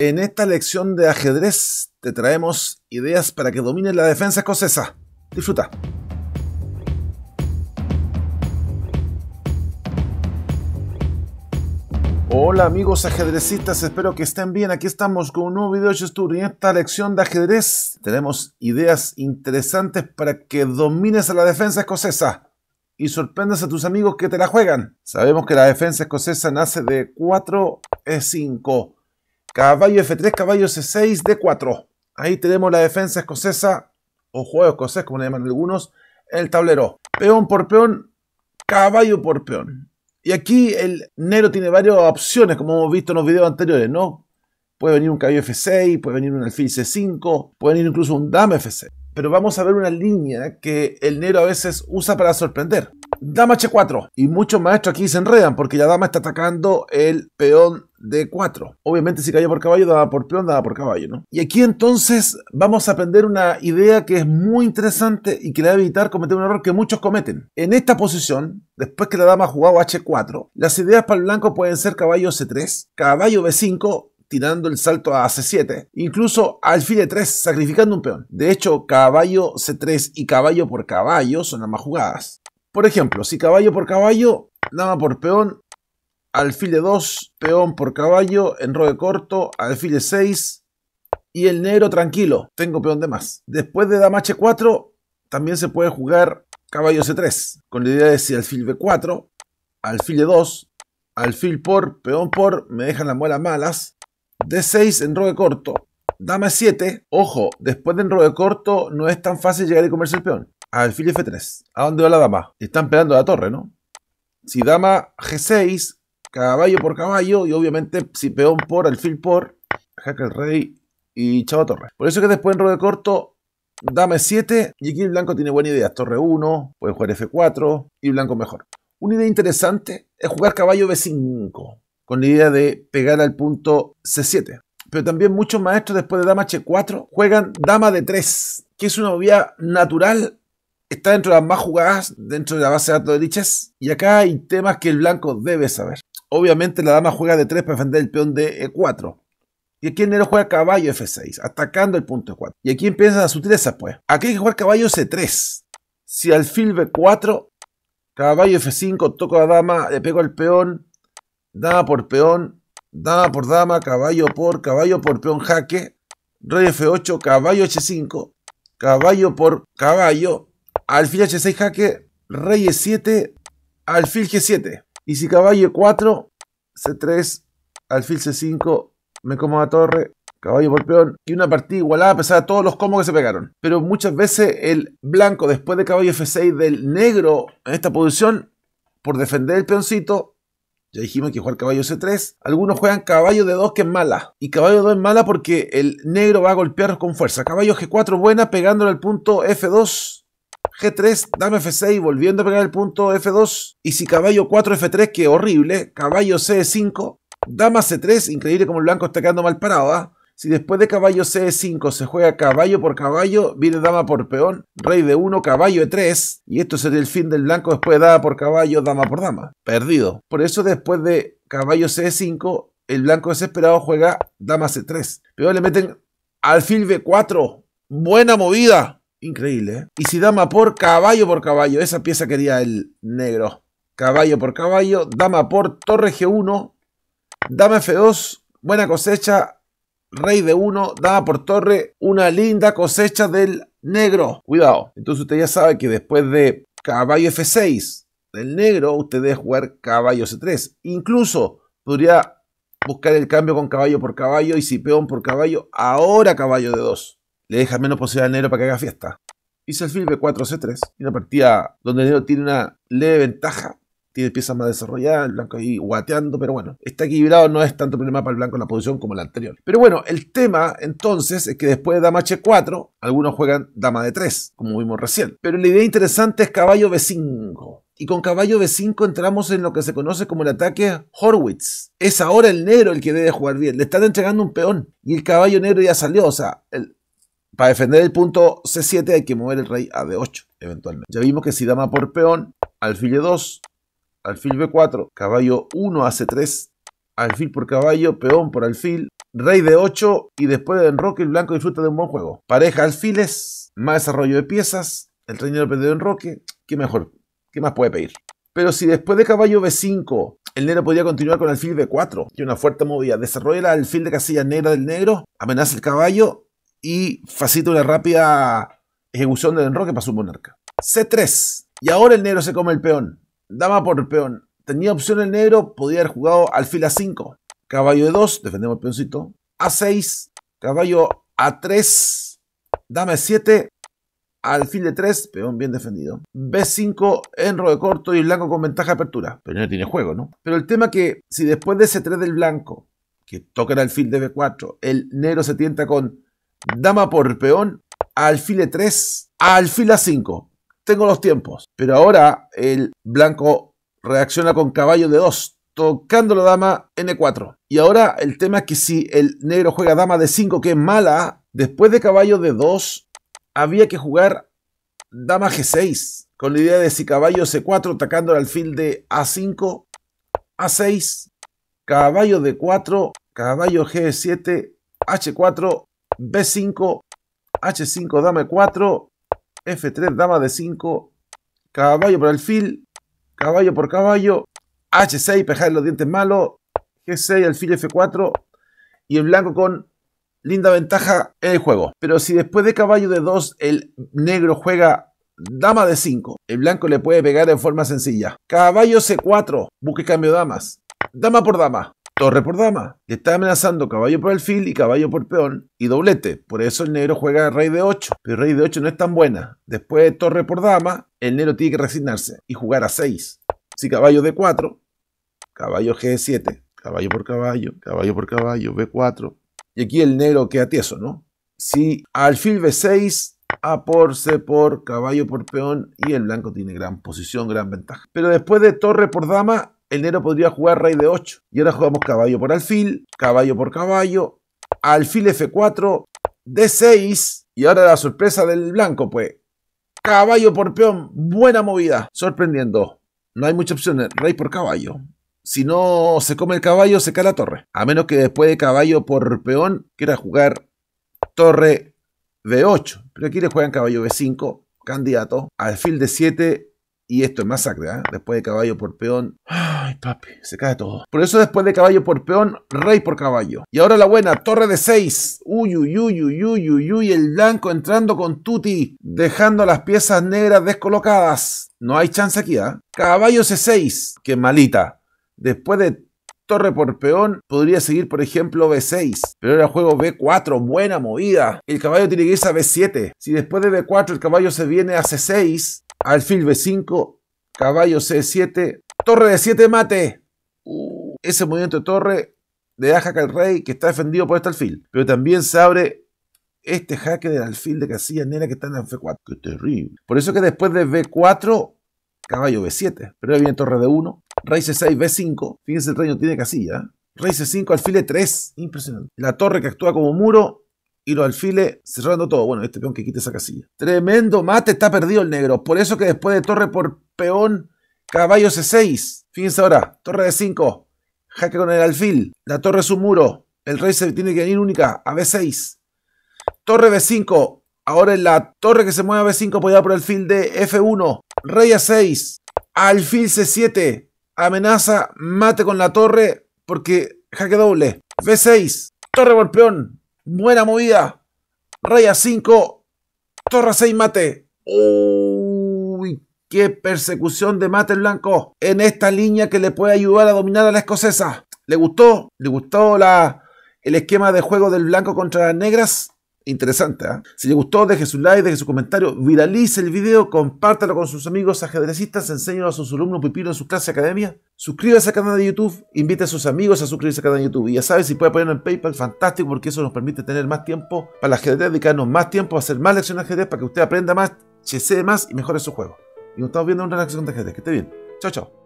En esta lección de ajedrez te traemos ideas para que domines la defensa escocesa. Disfruta. Hola amigos ajedrecistas, espero que estén bien. Aquí estamos con un nuevo video de YouTube y en esta lección de ajedrez tenemos ideas interesantes para que domines a la defensa escocesa y sorprendas a tus amigos que te la juegan. Sabemos que la defensa escocesa nace de 4 e 5 Caballo F3, caballo C6, D4. Ahí tenemos la defensa escocesa, o juego escocés como le llaman algunos, en el tablero. Peón por peón, caballo por peón. Y aquí el negro tiene varias opciones, como hemos visto en los videos anteriores, ¿no? Puede venir un caballo F6, puede venir un alfil C5, puede venir incluso un dame F6. Pero vamos a ver una línea que el negro a veces usa para sorprender. Dama H4. Y muchos maestros aquí se enredan porque la dama está atacando el peón d 4. Obviamente si cayó por caballo, daba por peón, daba por caballo, ¿no? Y aquí entonces vamos a aprender una idea que es muy interesante y que le va a evitar cometer un error que muchos cometen. En esta posición, después que la dama ha jugado H4, las ideas para el blanco pueden ser caballo C3, caballo B5 tirando el salto a C7, incluso alfil E3 sacrificando un peón. De hecho, caballo C3 y caballo por caballo son las más jugadas. Por ejemplo, si caballo por caballo, dama por peón, alfil de 2, peón por caballo, enroque corto, alfil de 6 y el negro tranquilo, tengo peón de más. Después de dama h4, también se puede jugar caballo c3, con la idea de si alfil b4, alfil de 2, alfil por, peón por, me dejan las muelas malas, d6, enroque corto, dama 7, ojo, después de enroque corto no es tan fácil llegar y comerse el peón alfil F3. ¿A dónde va la dama? Están pegando a la torre, ¿no? Si dama G6, caballo por caballo, y obviamente si peón por, alfil por, jaque el rey y chavo torre. Por eso que después en rode corto, dama 7 e y aquí el blanco tiene buena idea. Torre 1, puede jugar F4 y blanco mejor. Una idea interesante es jugar caballo B5, con la idea de pegar al punto C7. Pero también muchos maestros después de dama H4 juegan dama D3, que es una vía natural está dentro de las más jugadas dentro de la base de datos de liches. Y acá hay temas que el blanco debe saber. Obviamente la dama juega de 3 para defender el peón de E4. Y aquí el negro juega caballo F6, atacando el punto E4. Y aquí empiezan las sutilezas, pues. Aquí hay que jugar caballo C3. Si alfil B4, caballo F5, toco a la dama, le pego al peón, dama por peón, dama por dama, caballo por, caballo por peón jaque, rey F8, caballo H5, caballo por caballo, Alfil H6 jaque, rey E7, alfil G7. Y si caballo E4, C3, alfil C5, me como la torre, caballo por peón. Y una partida igualada a pesar de todos los combos que se pegaron. Pero muchas veces el blanco después de caballo F6 del negro en esta posición, por defender el peoncito, ya dijimos que jugar caballo C3. Algunos juegan caballo de 2 que es mala. Y caballo d 2 es mala porque el negro va a golpear con fuerza. Caballo G4 buena pegándole al punto F2. G3, dama F6, volviendo a pegar el punto F2. Y si caballo 4, F3, que horrible. Caballo C5, dama C3, increíble como el blanco está quedando mal parado. ¿ah? Si después de caballo C5 se juega caballo por caballo, viene dama por peón, rey de 1, caballo E3, y esto sería el fin del blanco después de dama por caballo, dama por dama. Perdido. Por eso después de caballo C5, el blanco desesperado juega dama C3. Pero le meten alfil B4. Buena movida. Increíble, ¿eh? Y dama por caballo por caballo. Esa pieza quería el negro. Caballo por caballo. Dama por torre G1. Dama F2. Buena cosecha. Rey de 1. Dama por torre. Una linda cosecha del negro. Cuidado. Entonces usted ya sabe que después de caballo F6 del negro, usted debe jugar caballo C3. Incluso podría buscar el cambio con caballo por caballo y si peón por caballo. Ahora caballo de 2 le deja menos posibilidad al negro para que haga fiesta. Y el alfil B4, C3, una partida donde el negro tiene una leve ventaja, tiene piezas más desarrolladas, el blanco ahí guateando, pero bueno, está equilibrado, no es tanto problema para el blanco en la posición como la anterior. Pero bueno, el tema entonces es que después de dama H4, algunos juegan dama D3, como vimos recién. Pero la idea interesante es caballo B5. Y con caballo B5 entramos en lo que se conoce como el ataque Horwitz. Es ahora el negro el que debe jugar bien. Le están entregando un peón. Y el caballo negro ya salió. O sea, el, para defender el punto C7 hay que mover el rey a D8, eventualmente. Ya vimos que si dama por peón, alfil E2, alfil B4, caballo 1 a C3, alfil por caballo, peón por alfil, rey d 8 y después de enroque el blanco disfruta de un buen juego. Pareja alfiles, más desarrollo de piezas, el rey negro perdió enroque, qué mejor, qué más puede pedir. Pero si después de caballo B5 el negro podría continuar con alfil B4 y una fuerte movida, desarrolla el alfil de casilla negra del negro, amenaza el caballo y facilita una rápida ejecución del enroque para su monarca. C3. Y ahora el negro se come el peón. Dama por el peón. Tenía opción el negro, podía haber jugado alfil A5. Caballo E2, defendemos el peoncito. A6, caballo A3, dama E7, alfil de 3 peón bien defendido. B5, enro de corto y blanco con ventaja de apertura. Pero no tiene juego, ¿no? Pero el tema es que si después de C3 del blanco, que toca el alfil de B4, el negro se tienta con dama por peón, alfil 3 alfil a 5. Tengo los tiempos. Pero ahora el blanco reacciona con caballo de 2, tocando la dama N4. Y ahora el tema es que si el negro juega dama de 5, que es mala, después de caballo de 2, había que jugar dama G6. Con la idea de si caballo C4 atacando el alfil de A5, A6, caballo de 4, caballo G7, H4, B5, H5, dama 4, F3, dama de 5, caballo por alfil, caballo por caballo, H6, pejar los dientes malos, G6, alfil F4 y el blanco con linda ventaja en el juego. Pero si después de caballo de 2 el negro juega dama de 5, el blanco le puede pegar en forma sencilla. Caballo C4, busque cambio damas, dama por dama, Torre por dama. Le está amenazando caballo por alfil y caballo por peón y doblete. Por eso el negro juega rey de 8. Pero rey de 8 no es tan buena. Después de torre por dama, el negro tiene que resignarse y jugar a 6. Si caballo de 4, caballo G7, caballo por caballo, caballo por caballo, B4. Y aquí el negro queda tieso, ¿no? Si alfil B6, a por C por caballo por peón y el blanco tiene gran posición, gran ventaja. Pero después de torre por dama, el negro podría jugar rey de 8. Y ahora jugamos caballo por alfil, caballo por caballo, alfil F4, D6. Y ahora la sorpresa del blanco, pues. Caballo por peón, buena movida, sorprendiendo. No hay muchas opciones, rey por caballo. Si no se come el caballo, se cae la torre. A menos que después de caballo por peón quiera jugar torre B8. Pero aquí le juegan caballo B5, candidato. Alfil D7, y esto es masacre, ¿eh? Después de caballo por peón. Ay, papi, se cae todo. Por eso después de caballo por peón, rey por caballo. Y ahora la buena, torre de 6 Uy, uy, uy, uy, uy, uy, uy. El blanco entrando con Tuti, dejando las piezas negras descolocadas. No hay chance aquí, ¿ah? Caballo C6. Qué malita. Después de torre por peón, podría seguir por ejemplo B6, pero era juego B4, buena movida. El caballo tiene que irse a B7. Si después de B4 el caballo se viene a C6, alfil B5, caballo C7, torre de 7 mate. Uh, ese movimiento de torre de da jaque al rey que está defendido por este alfil. Pero también se abre este jaque del alfil de casilla negra que está en F4. ¡Qué terrible! Por eso que después de B4, caballo B7. Pero ahí viene torre de 1, rey C6, B5. Fíjense el rey no tiene casilla. ¿eh? Rey C5, alfil E3. Impresionante. La torre que actúa como muro y los alfiles cerrando todo. Bueno, este peón que quite esa casilla. Tremendo mate, está perdido el negro. Por eso que después de torre por peón, caballo C6. Fíjense ahora, torre de 5. Jaque con el alfil. La torre es un muro. El rey se tiene que venir única a B6. Torre B5. Ahora en la torre que se mueve a B5 apoyada por el alfil de F1. Rey A6. Alfil C7. Amenaza, mate con la torre porque jaque doble. B6. Torre por peón. Buena movida. a 5. Torre 6 mate. Uy, qué persecución de mate blanco. En esta línea que le puede ayudar a dominar a la escocesa. ¿Le gustó? ¿Le gustó la, el esquema de juego del blanco contra las negras? Interesante, ¿ah? Si le gustó, deje su like, deje su comentario, viralice el video, compártalo con sus amigos ajedrecistas, enséñalo a sus alumnos pupilos en su clase academia. Suscríbase al canal de YouTube, invite a sus amigos a suscribirse al canal de YouTube. Y ya sabes, si puede ponerlo en PayPal, fantástico, porque eso nos permite tener más tiempo para la ajedrez, dedicarnos más tiempo a hacer más lecciones de ajedrez para que usted aprenda más, chesee más y mejore su juego. Y nos estamos viendo en una lección de ajedrez. Que esté bien. Chao, chao.